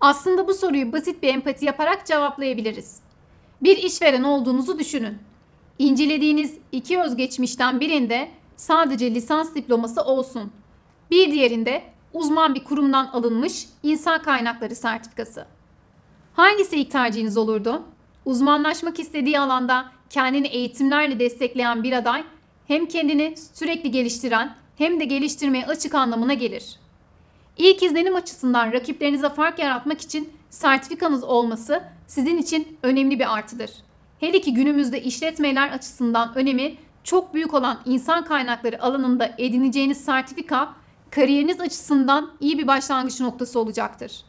Aslında bu soruyu basit bir empati yaparak cevaplayabiliriz. Bir işveren olduğunuzu düşünün. İncelediğiniz iki özgeçmişten birinde sadece lisans diploması olsun. Bir diğerinde uzman bir kurumdan alınmış insan kaynakları sertifikası. Hangisi ilk tercihiniz olurdu? Uzmanlaşmak istediği alanda kendini eğitimlerle destekleyen bir aday hem kendini sürekli geliştiren hem de geliştirmeye açık anlamına gelir. İlk izlenim açısından rakiplerinize fark yaratmak için sertifikanız olması sizin için önemli bir artıdır. Hele ki günümüzde işletmeler açısından önemi çok büyük olan insan kaynakları alanında edineceğiniz sertifika kariyeriniz açısından iyi bir başlangıç noktası olacaktır.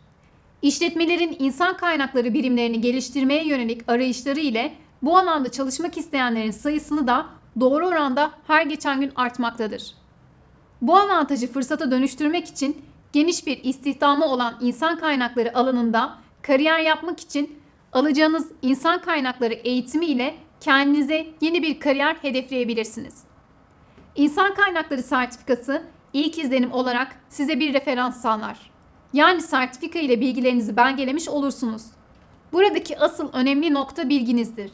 İşletmelerin insan kaynakları birimlerini geliştirmeye yönelik arayışları ile bu alanda çalışmak isteyenlerin sayısını da doğru oranda her geçen gün artmaktadır. Bu avantajı fırsata dönüştürmek için geniş bir istihdamı olan insan kaynakları alanında kariyer yapmak için alacağınız insan kaynakları eğitimi ile kendinize yeni bir kariyer hedefleyebilirsiniz. İnsan kaynakları sertifikası ilk izlenim olarak size bir referans sağlar. Yani sertifika ile bilgilerinizi belgelemiş olursunuz. Buradaki asıl önemli nokta bilginizdir.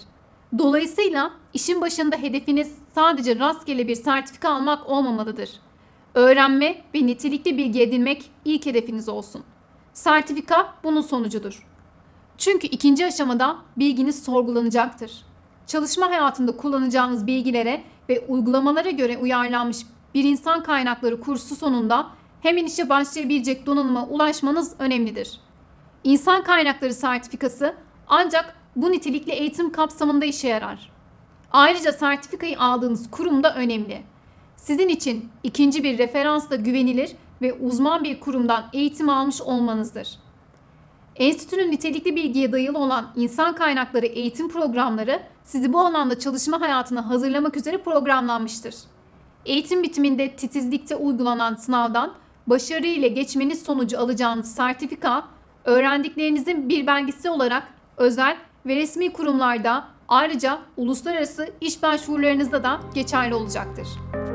Dolayısıyla işin başında hedefiniz sadece rastgele bir sertifika almak olmamalıdır. Öğrenme ve nitelikli bilgi edinmek ilk hedefiniz olsun. Sertifika bunun sonucudur. Çünkü ikinci aşamada bilginiz sorgulanacaktır. Çalışma hayatında kullanacağınız bilgilere ve uygulamalara göre uyarlanmış bir insan kaynakları kursu sonunda hemen işe başlayabilecek donanıma ulaşmanız önemlidir. İnsan kaynakları sertifikası ancak bu nitelikli eğitim kapsamında işe yarar. Ayrıca sertifikayı aldığınız kurum da önemli sizin için ikinci bir referansla güvenilir ve uzman bir kurumdan eğitim almış olmanızdır. Enstitünün nitelikli bilgiye dayalı olan insan kaynakları eğitim programları sizi bu alanda çalışma hayatına hazırlamak üzere programlanmıştır. Eğitim bitiminde titizlikte uygulanan sınavdan başarı ile geçmeniz sonucu alacağınız sertifika, öğrendiklerinizin bir belgesi olarak özel ve resmi kurumlarda ayrıca uluslararası iş başvurularınızda da geçerli olacaktır.